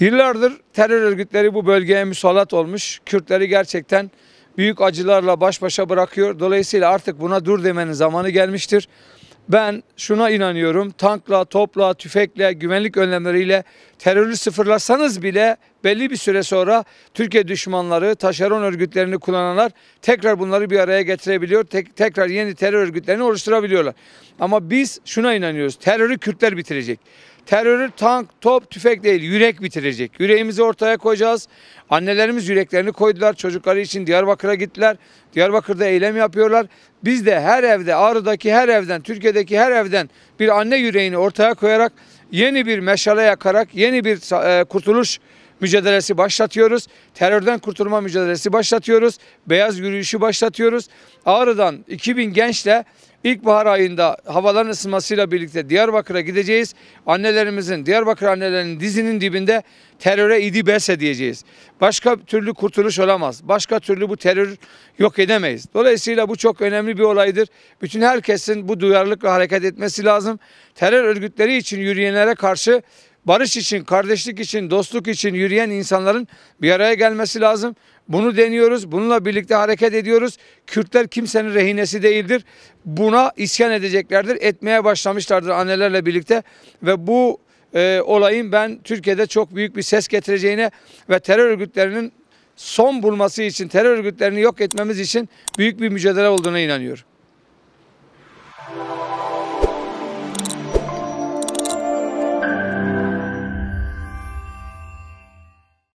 Yıllardır terör örgütleri bu bölgeye müsallat olmuş. Kürtleri gerçekten büyük acılarla baş başa bırakıyor. Dolayısıyla artık buna dur demenin zamanı gelmiştir. Ben şuna inanıyorum. Tankla, topla, tüfekle, güvenlik önlemleriyle terörü sıfırlasanız bile belli bir süre sonra Türkiye düşmanları, taşeron örgütlerini kullananlar tekrar bunları bir araya getirebiliyor. Tek, tekrar yeni terör örgütlerini oluşturabiliyorlar. Ama biz şuna inanıyoruz. Terörü Kürtler bitirecek. Terörü tank, top, tüfek değil yürek bitirecek. Yüreğimizi ortaya koyacağız. Annelerimiz yüreklerini koydular. Çocukları için Diyarbakır'a gittiler. Diyarbakır'da eylem yapıyorlar. Biz de her evde, Ağrı'daki her evden, Türkiye'deki her evden bir anne yüreğini ortaya koyarak yeni bir meşale yakarak yeni bir e, kurtuluş mücadelesi başlatıyoruz. Terörden kurtulma mücadelesi başlatıyoruz. Beyaz yürüyüşü başlatıyoruz. Ağrı'dan 2000 gençle İlkbahar ayında havaların ısınmasıyla birlikte Diyarbakır'a gideceğiz. Annelerimizin, Diyarbakır annelerinin dizinin dibinde teröre idi bes edeceğiz. Başka türlü kurtuluş olamaz. Başka türlü bu terör yok edemeyiz. Dolayısıyla bu çok önemli bir olaydır. Bütün herkesin bu duyarlılıkla hareket etmesi lazım. Terör örgütleri için yürüyenlere karşı barış için, kardeşlik için, dostluk için yürüyen insanların bir araya gelmesi lazım. Bunu deniyoruz. Bununla birlikte hareket ediyoruz. Kürtler kimsenin rehinesi değildir. Buna isyan edeceklerdir. Etmeye başlamışlardır annelerle birlikte ve bu e, olayın ben Türkiye'de çok büyük bir ses getireceğine ve terör örgütlerinin son bulması için, terör örgütlerini yok etmemiz için büyük bir mücadele olduğuna inanıyorum.